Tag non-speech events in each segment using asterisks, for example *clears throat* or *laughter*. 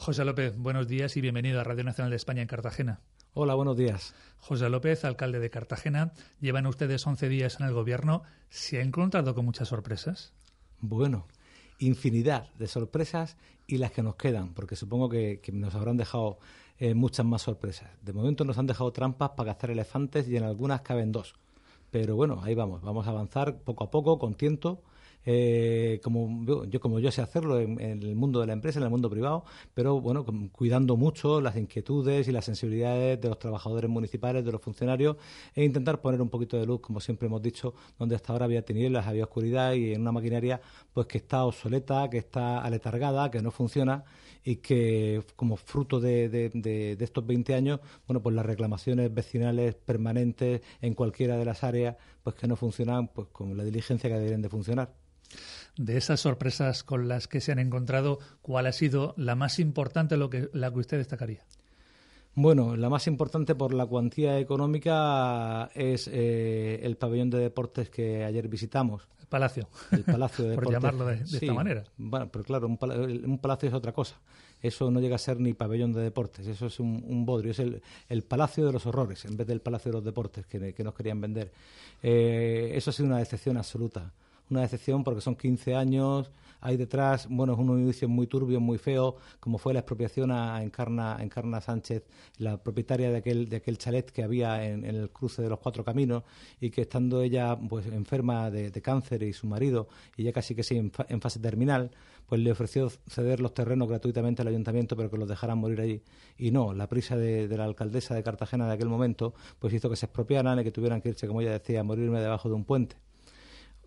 José López, buenos días y bienvenido a Radio Nacional de España en Cartagena. Hola, buenos días. José López, alcalde de Cartagena. Llevan ustedes 11 días en el gobierno. ¿Se ha encontrado con muchas sorpresas? Bueno, infinidad de sorpresas y las que nos quedan, porque supongo que, nos habrán dejado eh, muchas más sorpresas. De momento nos han dejado trampas para cazar elefantes y en algunas caben dos. Pero bueno, ahí vamos, vamos a avanzar poco a poco, con tiento, eh, como, yo, como yo sé hacerlo en, el mundo de la empresa, en el mundo privado, pero bueno, cuidando mucho las inquietudes y las sensibilidades de los trabajadores municipales, de los funcionarios, e intentar poner un poquito de luz, como siempre hemos dicho, donde hasta ahora había tinieblas, había oscuridad y en una maquinaria pues que está obsoleta, que está aletargada, que no funciona y que como fruto de, estos 20 años, bueno, pues las reclamaciones vecinales permanentes en cualquiera de las áreas pues que no funcionan pues con la diligencia que deberían de funcionar. De esas sorpresas con las que se han encontrado, ¿cuál ha sido la más importante, lo que, la que usted destacaría? Bueno, la más importante por la cuantía económica es eh, el pabellón de deportes que ayer visitamos. El palacio. El palacio de *laughs* deportes. por llamarlo de, esta manera. Bueno, pero claro, un palacio es otra cosa eso no llega a ser ni pabellón de deportes, eso es un, bodrio, es el, Palacio de los Horrores en vez del Palacio de los Deportes que, nos querían vender. Eh, eso ha sido una decepción absoluta una excepción porque son 15 años, hay detrás, bueno, es un inicio muy turbio, muy feo, como fue la expropiación a Encarna, Encarna Sánchez, la propietaria de aquel, de aquel chalet que había en, el cruce de los cuatro caminos, y que estando ella pues enferma de, cáncer y su marido, y ya casi que sí en, fase terminal, pues le ofreció ceder los terrenos gratuitamente al ayuntamiento, pero que los dejaran morir allí. Y no, la prisa de, de la alcaldesa de Cartagena de aquel momento, pues hizo que se expropiaran y que tuvieran que irse, como ella decía, a morirme debajo de un puente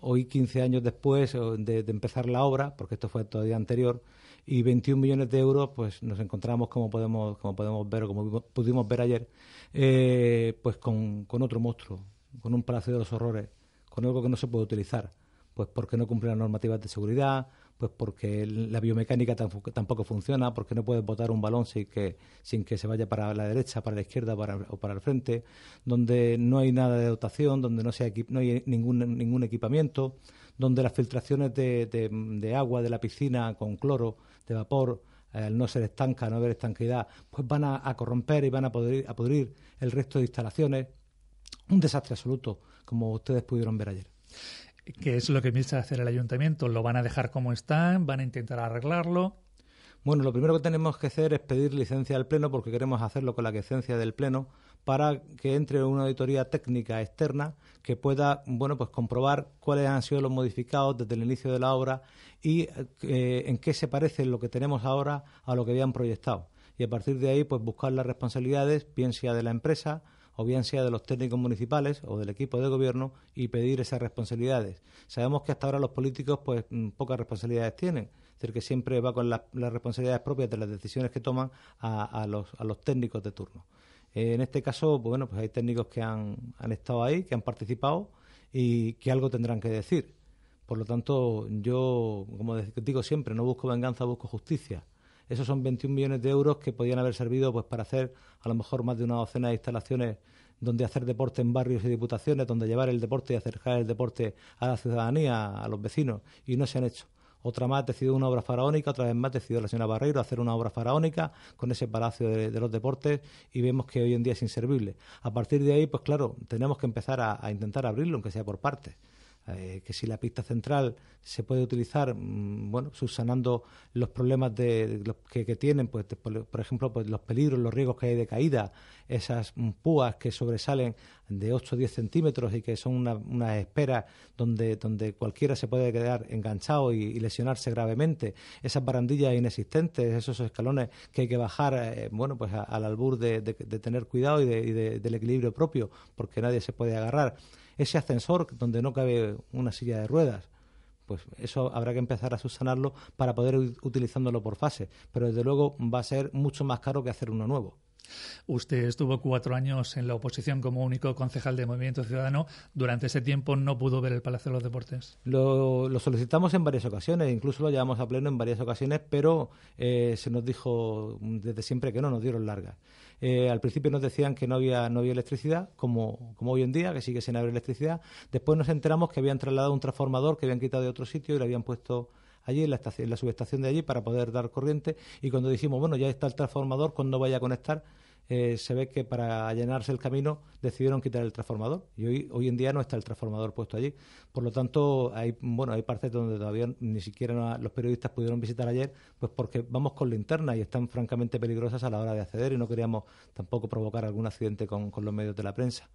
hoy 15 años después de, empezar la obra, porque esto fue todavía anterior, y 21 millones de euros, pues nos encontramos, como podemos, como podemos ver o como pudimos ver ayer, eh, pues con, con, otro monstruo, con un palacio de los horrores, con algo que no se puede utilizar, pues porque no cumple las normativas de seguridad, pues porque la biomecánica tampoco funciona, porque no puedes botar un balón sin que, sin que se vaya para la derecha, para la izquierda para, o para el frente, donde no hay nada de dotación, donde no, sea, no hay ningún, ningún equipamiento, donde las filtraciones de, de, agua de la piscina con cloro, de vapor, eh, al no ser estanca, no haber estanqueidad, pues van a, corromper y van a a podrir el resto de instalaciones. Un desastre absoluto, como ustedes pudieron ver ayer que es lo que a hacer el ayuntamiento? ¿Lo van a dejar como están? ¿Van a intentar arreglarlo? Bueno, lo primero que tenemos que hacer es pedir licencia al Pleno porque queremos hacerlo con la licencia del Pleno para que entre una auditoría técnica externa que pueda, bueno, pues comprobar cuáles han sido los modificados desde el inicio de la obra y eh, en qué se parece lo que tenemos ahora a lo que habían proyectado. Y a partir de ahí, pues buscar las responsabilidades, bien sea de la empresa, o bien sea de los técnicos municipales o del equipo de gobierno y pedir esas responsabilidades. Sabemos que hasta ahora los políticos pues mm, pocas responsabilidades tienen, es decir, que siempre va con las, responsabilidades propias de las decisiones que toman a, los, a los técnicos de turno. Eh, en este caso, pues, bueno, pues hay técnicos que han, han estado ahí, que han participado y que algo tendrán que decir. Por lo tanto, yo, como digo siempre, no busco venganza, busco justicia. Esos son 21 millones de euros que podían haber servido pues para hacer a lo mejor más de una docena de instalaciones donde hacer deporte en barrios y diputaciones, donde llevar el deporte y acercar el deporte a la ciudadanía, a los vecinos, y no se han hecho. Otra más ha decidido una obra faraónica, otra vez más ha decidido la señora Barreiro hacer una obra faraónica con ese palacio de, los deportes y vemos que hoy en día es inservible. A partir de ahí, pues claro, tenemos que empezar a, a intentar abrirlo, aunque sea por partes. Eh, que si la pista central se puede utilizar, mm, bueno, subsanando los problemas de, los que, tienen, pues por, ejemplo, pues los peligros, los riesgos que hay de caída, esas púas que sobresalen de 8 o 10 centímetros y que son una espera donde, cualquiera se puede quedar enganchado y, lesionarse gravemente, esas barandillas inexistentes, esos escalones que hay que bajar, eh, bueno, pues al albur de, tener cuidado y, y del equilibrio propio, porque nadie se puede agarrar ese ascensor donde no cabe una silla de ruedas. Pues eso habrá que empezar a subsanarlo para poder ir utilizándolo por fase. Pero desde luego va a ser mucho más caro que hacer uno nuevo. Usted estuvo cuatro años en la oposición como único concejal de Movimiento Ciudadano. Durante ese tiempo no pudo ver el Palacio de los Deportes. Lo, solicitamos en varias ocasiones, incluso lo llevamos a pleno en varias ocasiones, pero eh, se nos dijo desde siempre que no, nos dieron largas. Eh, al principio nos decían que no había, no había electricidad, como, como hoy en día, que sigue sin haber electricidad. Después nos enteramos que habían trasladado un transformador que habían quitado de otro sitio y lo habían puesto allí en la, en la subestación de allí para poder dar corriente. Y cuando dijimos, bueno, ya está el transformador, ¿cuándo pues vaya a conectar? Eh, se ve que para allanarse el camino decidieron quitar el transformador y hoy, hoy en día no está el transformador puesto allí. Por lo tanto, hay, bueno, hay partes donde todavía ni siquiera los periodistas pudieron visitar ayer, pues porque vamos con linterna y están francamente peligrosas a la hora de acceder y no queríamos tampoco provocar algún accidente con, con los medios de la prensa.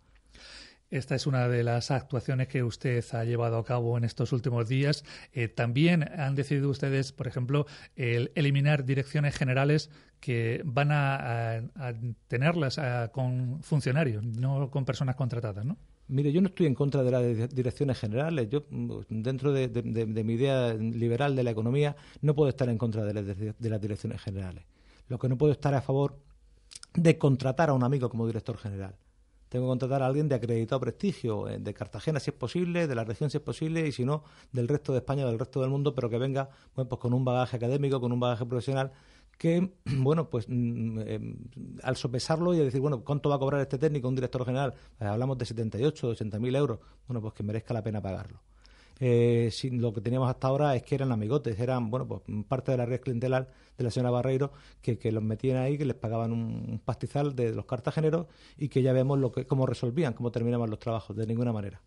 Esta es una de las actuaciones que usted ha llevado a cabo en estos últimos días. Eh, también han decidido ustedes, por ejemplo, eliminar direcciones generales que van a, tenerlas con funcionarios, no con personas contratadas, ¿no? Mire, yo no estoy en contra de las direcciones generales. Yo, mm, dentro de, mi idea liberal de la economía, no puedo estar en contra de de las direcciones generales. Lo que no puedo estar a favor de contratar a un amigo como director general. Tengo que contratar a alguien de acreditado prestigio, eh, de Cartagena si es posible, de la región si es posible, y si no, del resto de España, del resto del mundo, pero que venga bueno, pues con un bagaje académico, con un bagaje profesional que, *clears throat* bueno, pues mm, eh, al sopesarlo y decir, bueno, ¿cuánto va a cobrar este técnico, un director general? Pues hablamos de 78, 80 mil euros. Bueno, pues que merezca la pena pagarlo. Eh, lo que teníamos hasta ahora es que eran amigotes, eran bueno pues parte de la red clientelar de la señora Barreiro que, que los metían ahí, que les pagaban un, pastizal de los cartageneros y que ya vemos lo que, cómo resolvían, cómo terminaban los trabajos, de ninguna manera.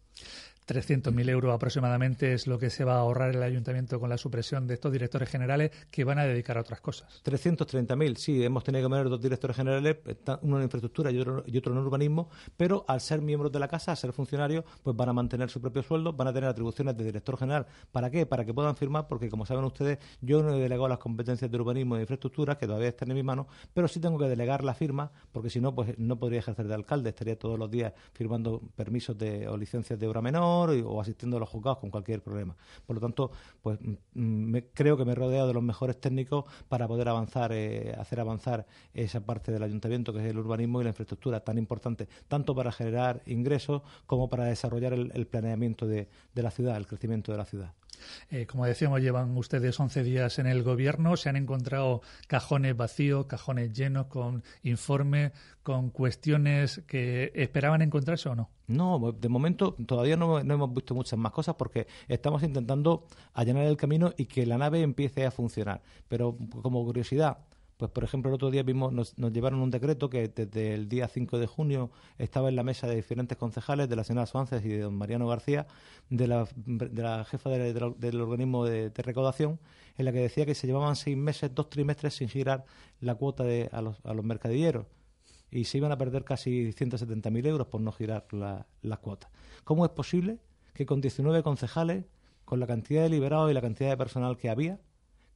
300.000 euros aproximadamente es lo que se va a ahorrar el ayuntamiento con la supresión de estos directores generales que van a dedicar a otras cosas. 330.000, sí, hemos tenido que poner dos directores generales, uno en infraestructura y otro, en urbanismo, pero al ser miembros de la casa, al ser funcionarios, pues van a mantener su propio sueldo, van a tener atribuciones de director general. ¿Para qué? Para que puedan firmar, porque como saben ustedes, yo no he delegado las competencias de urbanismo e infraestructura, que todavía están en mi mano pero sí tengo que delegar la firma, porque si no, pues no podría ejercer de alcalde, estaría todos los días firmando permisos de, o licencias de obra menor o asistiendo a los juzgados con cualquier problema. Por lo tanto, pues mm, mm, creo que me he rodeado de los mejores técnicos para poder avanzar, eh, hacer avanzar esa parte del ayuntamiento que es el urbanismo y la infraestructura tan importante, tanto para generar ingresos como para desarrollar el, planeamiento de la ciudad, el crecimiento de la ciudad. Eh, como decíamos, llevan ustedes 11 días en el gobierno, se han encontrado cajones vacíos, cajones llenos con informes, con cuestiones que esperaban encontrarse o no. No, de momento todavía no, no, hemos visto muchas más cosas porque estamos intentando allanar el camino y que la nave empiece a funcionar. Pero como curiosidad, pues, por ejemplo, el otro día vimos, nos, llevaron un decreto que desde el día 5 de junio estaba en la mesa de diferentes concejales, de la señora Suárez y de don Mariano García, de la, jefa del organismo de, recaudación, en la que decía que se llevaban seis meses, dos trimestres sin girar la cuota a los, a, los, mercadilleros y se iban a perder casi 170.000 euros por no girar la, las cuotas. ¿Cómo es posible que con 19 concejales, con la cantidad de liberados y la cantidad de personal que había,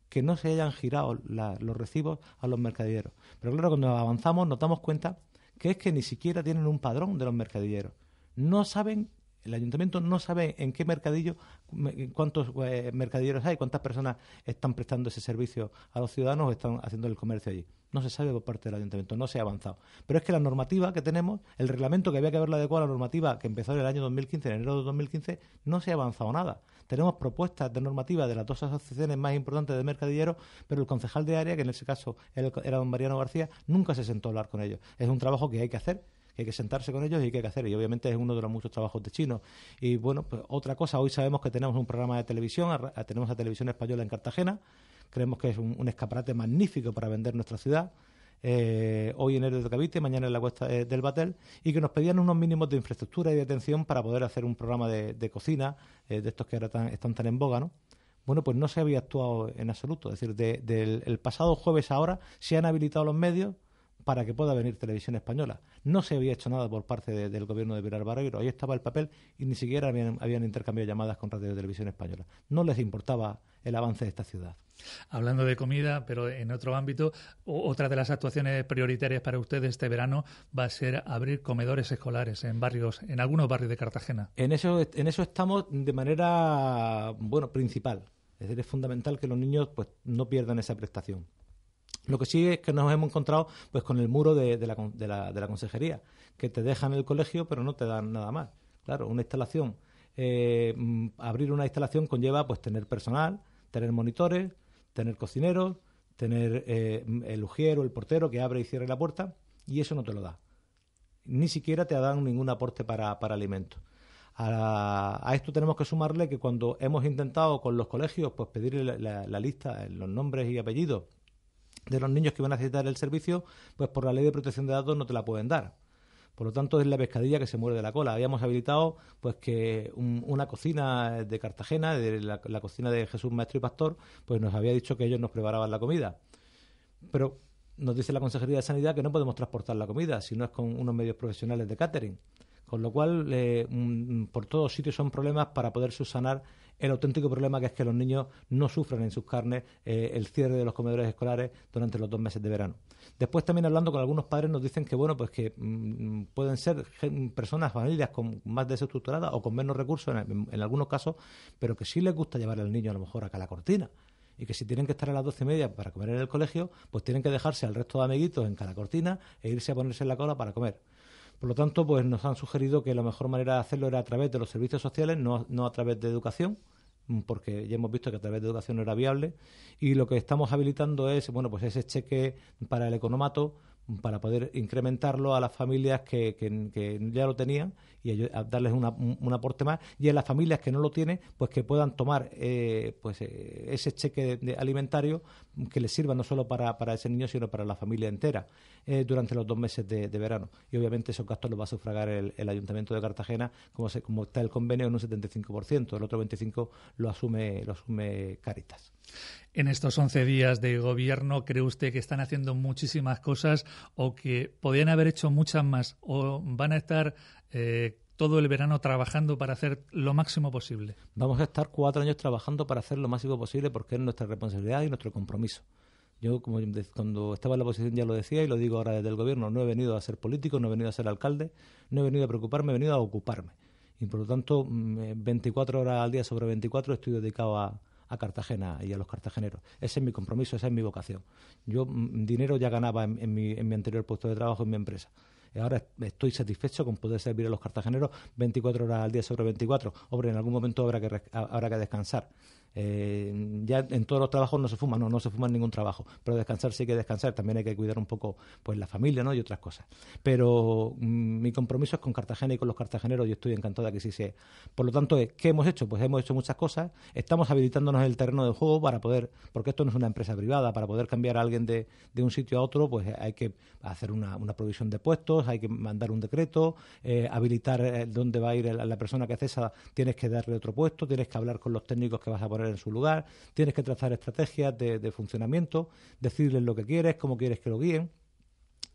que no se hayan girado los recibos a los mercadilleros. Pero claro, cuando avanzamos nos damos cuenta que es que ni siquiera tienen un padrón de los mercadilleros. No saben, el ayuntamiento no sabe en qué mercadillo, cuántos eh, mercadilleros hay, cuántas personas están prestando ese servicio a los ciudadanos o están haciendo el comercio allí. No se sabe por parte del ayuntamiento, no se ha avanzado. Pero es que la normativa que tenemos, el reglamento que había que haberlo adecuado a la normativa que empezó en el año 2015, en enero de 2015, no se ha avanzado nada. Tenemos propuestas de normativa de las dos asociaciones más importantes de mercadilleros, pero el concejal de área, que en ese caso era don Mariano García, nunca se sentó a hablar con ellos. Es un trabajo que hay que hacer que hay que sentarse con ellos y que hay que hacer. Y obviamente es uno de los muchos trabajos de chino. Y bueno, pues otra cosa, hoy sabemos que tenemos un programa de televisión, tenemos a Televisión Española en Cartagena, Creemos que es un, escaparate magnífico para vender nuestra ciudad. Eh, hoy en el de Cavite, mañana en la cuesta eh, del Batel, y que nos pedían unos mínimos de infraestructura y de atención para poder hacer un programa de, cocina, eh, de estos que ahora están tan en boga, Bueno, pues no se había actuado en absoluto. Es decir, del pasado jueves a ahora se han habilitado los medios para que pueda venir televisión española. No se había hecho nada por parte del gobierno de Pilar Barreiro. Ahí estaba el papel y ni siquiera habían, habían intercambiado llamadas con radio televisión española. No les importaba el avance de esta ciudad. Hablando de comida, pero en otro ámbito, otra de las actuaciones prioritarias para ustedes este verano va a ser abrir comedores escolares en barrios, en algunos barrios de Cartagena. En eso, en eso estamos de manera, bueno, principal. Es decir, es fundamental que los niños pues no pierdan esa prestación. Lo que sí es que nos hemos encontrado pues con el muro de, la, consejería, que te dejan el colegio pero no te dan nada más. Claro, una instalación, eh, mm, abrir una instalación conlleva pues tener personal, tener monitores, tener cocineros, tener eh, el ujiero, el portero que abre y cierre la puerta y eso no te lo da. Ni siquiera te dan ningún aporte para, alimentos. A, esto tenemos que sumarle que cuando hemos intentado con los colegios pues pedir la lista, los nombres y apellidos de los niños que van a necesitar el servicio, pues por la ley de protección de datos no te la pueden dar. Por lo tanto, es la pescadilla que se muere de la cola. Habíamos habilitado pues que una cocina de Cartagena, de la, cocina de Jesús Maestro y Pastor, pues nos había dicho que ellos nos preparaban la comida. Pero nos dice la Consejería de Sanidad que no podemos transportar la comida si no es con unos medios profesionales de catering. Con lo cual, eh, mm, por todos sitios son problemas para poder subsanar el auténtico problema que es que los niños no sufran en sus carnes eh, el cierre de los comedores escolares durante los dos meses de verano. Después también hablando con algunos padres nos dicen que bueno, pues que mm, pueden ser personas, familias con más desestructuradas o con menos recursos en, algunos casos, pero que sí les gusta llevar al niño a lo mejor a la cortina y que si tienen que estar a las doce y media para comer en el colegio, pues tienen que dejarse al resto de amiguitos en cada cortina e irse a ponerse en la cola para comer. Por lo tanto, pues nos han sugerido que la mejor manera de hacerlo era a través de los servicios sociales, no, a través de educación, mm, porque ya hemos visto que a través de educación no era viable. Y lo que estamos habilitando es, bueno, pues ese cheque para el economato para poder incrementarlo a las familias que, que, ya lo tenían y darles un, aporte más y a las familias que no lo tienen pues que puedan tomar eh, pues eh, ese cheque de, alimentario que les sirva no solo para, ese niño sino para la familia entera eh, durante los dos meses de, verano y obviamente esos gastos los va a sufragar el, ayuntamiento de Cartagena como se, como está el convenio en un 75% el otro 25 lo asume lo asume Caritas en estos 11 días de gobierno, ¿cree usted que están haciendo muchísimas cosas o que podían haber hecho muchas más o van a estar eh, todo el verano trabajando para hacer lo máximo posible? Vamos a estar cuatro años trabajando para hacer lo máximo posible porque es nuestra responsabilidad y nuestro compromiso. Yo, como cuando estaba en la oposición ya lo decía y lo digo ahora desde el gobierno, no he venido a ser político, no he venido a ser alcalde, no he venido a preocuparme, he venido a ocuparme. Y por lo tanto, 24 mm, eh, horas al día sobre 24 estoy dedicado a, a Cartagena y a los cartageneros. Ese es mi compromiso, esa es mi vocación. Yo mm, dinero ya ganaba en, mi, anterior puesto de trabajo, en mi empresa ahora estoy satisfecho con poder servir a los cartageneros 24 horas al día sobre 24. Hombre, en algún momento habrá que, habrá que descansar. Eh, ya en todos los trabajos no se fuma, no, no se fuma en ningún trabajo, pero descansar sí hay que descansar, también hay que cuidar un poco pues la familia ¿no? y otras cosas. Pero mm, mi compromiso es con Cartagena y con los cartageneros, yo estoy encantada que sí sea. Por lo tanto, ¿qué hemos hecho? Pues hemos hecho muchas cosas, estamos habilitándonos el terreno de juego para poder, porque esto no es una empresa privada, para poder cambiar a alguien de, un sitio a otro, pues hay que hacer una, provisión de puestos, hay que mandar un decreto, eh, habilitar eh, dónde va a ir la persona que cesa, tienes que darle otro puesto, tienes que hablar con los técnicos que vas a poner en su lugar, tienes que trazar estrategias de, funcionamiento, decirles lo que quieres, cómo quieres que lo guíen.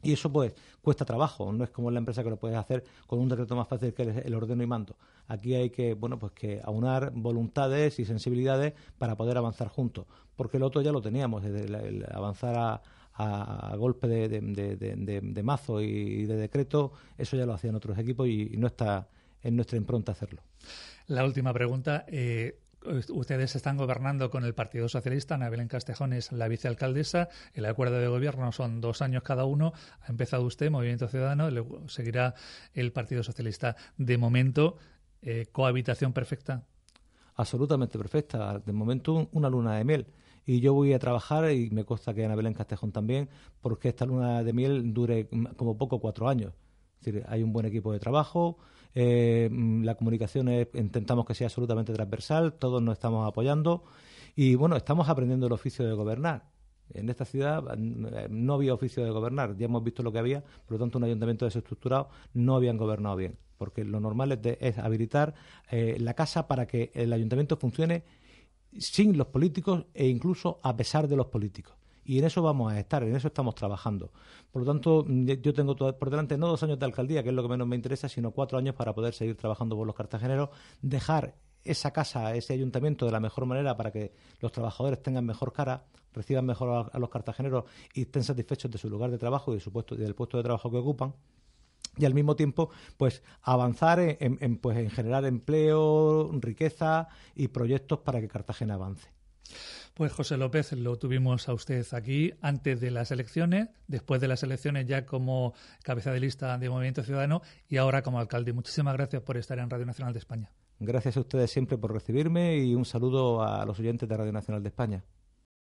Y eso pues cuesta trabajo, no es como en la empresa que lo puedes hacer con un decreto más fácil que el ordeno y mando. Aquí hay que, bueno, pues que aunar voluntades y sensibilidades para poder avanzar juntos, porque el otro ya lo teníamos, avanzar a, golpe de, mazo y de decreto, eso ya lo hacían otros equipos y, no está en nuestra impronta hacerlo. La última pregunta. Eh, ustedes están gobernando con el Partido Socialista, Ana Belén Castejón es la vicealcaldesa, el acuerdo de gobierno son dos años cada uno, ha empezado usted, Movimiento Ciudadano, luego seguirá el Partido Socialista. De momento, eh, cohabitación perfecta. Absolutamente perfecta. De momento, una luna de miel y yo voy a trabajar y me consta que Ana Belén Castejón también, porque esta luna de miel dure mm, como poco cuatro años. Es decir, hay un buen equipo de trabajo, eh, mm, la comunicación intentamos que sea absolutamente transversal, todos nos estamos apoyando y bueno, estamos aprendiendo el oficio de gobernar. En esta ciudad mm, eh, no había oficio de gobernar, ya hemos visto lo que había, por lo tanto un ayuntamiento desestructurado no habían gobernado bien, porque lo normal es, habilitar eh, la casa para que el ayuntamiento funcione sin los políticos e incluso a pesar de los políticos. Y en eso vamos a estar, en eso estamos trabajando. Por lo tanto, mm, yo tengo por delante no dos años de alcaldía, que es lo que menos me interesa, sino cuatro años para poder seguir trabajando por los cartageneros, dejar esa casa, ese ayuntamiento de la mejor manera para que los trabajadores tengan mejor cara, reciban mejor a, los cartageneros y estén satisfechos de su lugar de trabajo y del puesto de trabajo que ocupan y al mismo tiempo pues avanzar pues, en generar empleo, riqueza y proyectos para que Cartagena avance. Pues José López, lo tuvimos a usted aquí antes de las elecciones, después de las elecciones ya como cabeza de lista de Movimiento Ciudadano y ahora como alcalde. Muchísimas gracias por estar en Radio Nacional de España. Gracias a ustedes siempre por recibirme y un saludo a los oyentes de Radio Nacional de España.